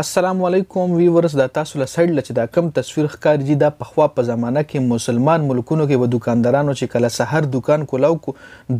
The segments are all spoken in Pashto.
السلام علیکم ویورز دا تاسو له سړل چې دا کم تصویر ښکارږي دا پخوا په زمانہ کې مسلمان ملکونو کې و دکاندارانو چې کله سحر دکان کولاو کو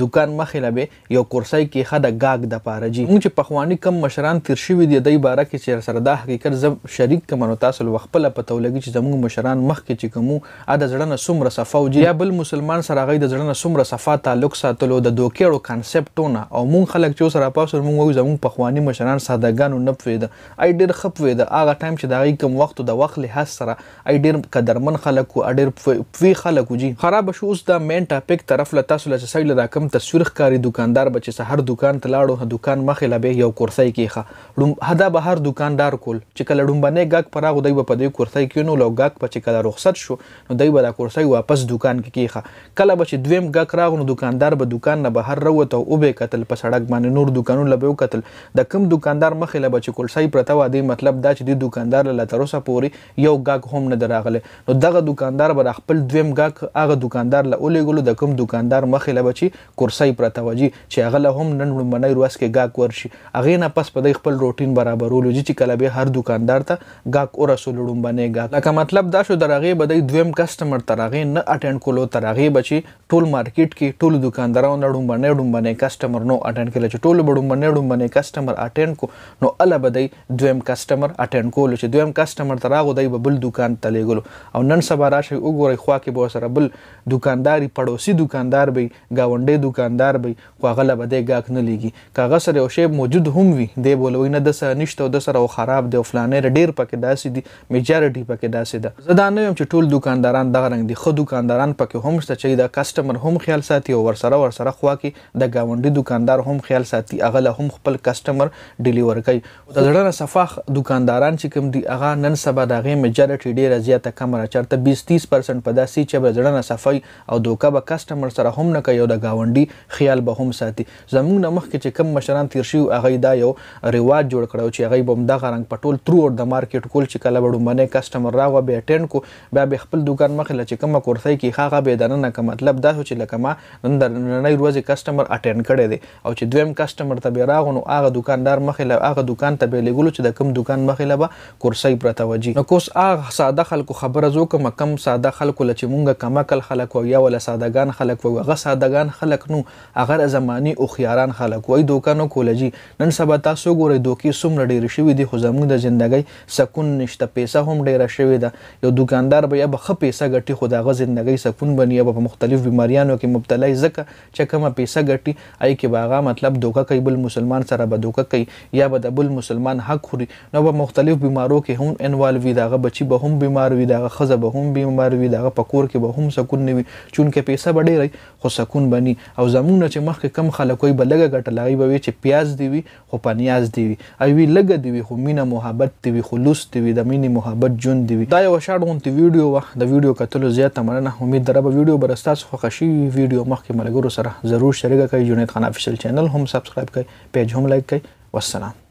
دکان مخې لبه یو کورسای کې خده گاګ د پاره جی موږ چې پخوانی کم مشران تیر شوی دی د عبارت کې چې سره دا حقیقت زم شریک کمنو تاسو له خپل په تولګي چې زموږ مشران مخ کې چې کومو ا د زړه سمره صفاو جی یا بل مسلمان سره غي د زړه سمره صفا تعلق ساتلو د دوکېړو کانسپټونه او مونږ خلک چې سره پاسور مونږ زموږ پخوانی مشران سادهګانو نه پېد اې ډېر خپوي د هغه ټایم چې دا کم وخت د وخت له حس سره ای ډیر قدرمن خلکو ډیر پوي خلکو جی خراب شو اوس د مین ټاپک طرف له تاسو له سړي له کم تصویر ښکاری دکاندار بچ سحر دکان ته لاړو دکان مخې لبه یو کورسۍ کیخه ډم هدا به هر دکاندار کول چې کله ډم باندې ګاګ پراغو دی په دې کورسۍ کې نو لو ګاګ په چې کله رخصت شو نو دی به دا کورسۍ واپس دکان کې کیخه کله به چې دویم ګاګ راغو نو دکاندار به دکان نه بهر وروت او به قتل په سړک باندې نور دکانونه لبه قتل د کم دکاندار مخې لبه چې کورسۍ پرته و دی مطلب دا چې د دکاندار له تروسه پوري یو گاګ هم نه دراغله نو دغه دکاندار بر خپل دویم گاګ هغه دکاندار له اولې ګلو د کوم دکاندار مخې له بچي کورسۍ پرته وږي چې هغه له هم نن لمنې روس کې گاګ ورشي هغه نه پس په خپل روټین برابرولو چې کله به هر دکاندار ته گاګ اورسولړم باندې گاګ لکه مطلب دا شو درغه بدای دویم کسٹمر ترغه نه اټینډ کولو ترغه بچي ټول مارکیټ کې ټول دکاندارانو نړم باندې ډم باندې کسٹمر نو اټینډ کله چې ټول بډم باندې ډم باندې کسٹمر اټینډ کو نو الا بدای دویم کس کسٹمر اټینډ کولو چې دویم کسٹمر ته راغو دای بل دکان ته لګلو او نن سبا راشي وګورئ خو کې به سره بل دکانداري پړوسی دکاندار به گاونډي دکاندار به خو غلبه دی گاک نه لګي کاغه سره یو شی موجود هم وي دی بولوي نه د سره نشته او د سره خراب دی فلانه ډیر پکې داسې دي میجارټي پکې داسې ده زه دا نه یم چې ټول دکانداران دغه رنگ دي خو دکانداران پکې هم شته چې د کسٹمر هم خیال ساتي او ورسره ورسره خوا کې د گاونډي دکاندار هم خیال ساتي اغه هم خپل کسٹمر ډیلیور کوي د زړه نه صفاخ دکانداران چې کوم دی هغه نن سبا د غي میجرټي ډیره زیاته کم را چرته 20 30% په داسې چې بزړه صفای او دوکه به کسٹمر سره هم نه کوي او د گاونډي خیال به هم ساتي زمونږ نه مخکې چې کم مشران تیر شي هغه دا یو ریواج جوړ کړو چې هغه بم دغه رنگ پټول ترو او د مارکیټ کول چې کله وړو منه کسٹمر راغو به اټینډ کو بیا به خپل دکان مخ لچ کوم کورسي کې خاغه به دننه کوم مطلب دا چې لکه ما نن د نړۍ ورځې کسٹمر اټینډ کړي دي او چې دویم کسٹمر ته به راغونو هغه دکاندار مخ له هغه دکان ته به لګولو چې د کم دوکان مخاله به کرسۍ پرته وږي نو کوس اغه ساده خلکو خبره زو کوم کم ساده خلکو لچ مونږه کما کل خلکو یا ولا سادهګان خلکو هغه سادهګان خلک نو هغه زماني او خياران خلکو ای دوکانو کولجی نن سبا تاسو ګورئ دوکي سومره ډیر شوی دی خو زموږ د ژوندۍ سکون نشته پیسې هم ډیره شوی ده یو دوکاندار به یا به خپ پیسې ګټي خو دغه ژوندۍ سکون بنی په مختلف بیماریانو کې مبتلا ځکه چې کومه پیسې ګټي ای کې باغه مطلب دوکه کوي بل مسلمان سره به دوکه کوي یا به د بل مسلمان حق خوري نو په مختلف بیمارو کې هم انوالو وي داغه بچي به هم بیمار وي داغه خزه به هم بیمار وي داغه پکور کې به هم سکون نه وي چونکه پیسې به ډېر خو سکون بني او زمونږ چې مخکې کم خلکوې بلګه ګټه لغي به چې پیاز دی وي خو پنیاز دی وي او وی لګه دی وي خو مینا محبت دی وي خلوص دی وي د مینې محبت جون دی وي دا یو شاډ غونتی ویډیو وا د ویډیو کتلو زیات مننه امید دربه ویډیو برستاس خو خوشي ویډیو مخکې ملګرو سره ضرور شریک کړئ جنید خان افیشل چینل هم سبسکرایب کړئ پیج هم لایک کړئ والسلام